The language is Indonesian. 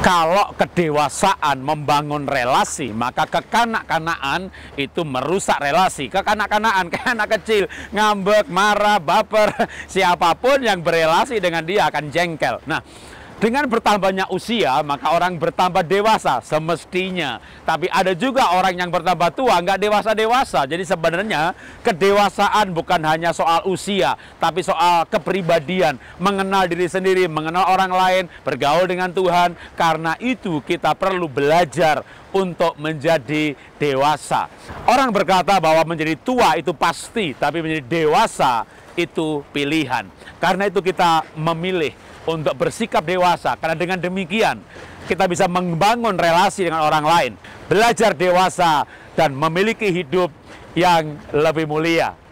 Kalau kedewasaan membangun relasi, maka kekanak-kanaan itu merusak relasi. Kekanak-kanaan, anak kecil, ngambek, marah, baper, siapapun yang berelasi dengan dia akan jengkel. Nah, dengan bertambahnya usia, maka orang bertambah dewasa semestinya. Tapi ada juga orang yang bertambah tua, nggak dewasa-dewasa. Jadi sebenarnya kedewasaan bukan hanya soal usia, tapi soal kepribadian. Mengenal diri sendiri, mengenal orang lain, bergaul dengan Tuhan. Karena itu kita perlu belajar untuk menjadi dewasa. Orang berkata bahwa menjadi tua itu pasti, tapi menjadi dewasa itu pilihan. Karena itu kita memilih untuk bersikap dewasa karena dengan demikian kita bisa membangun relasi dengan orang lain, belajar dewasa dan memiliki hidup yang lebih mulia.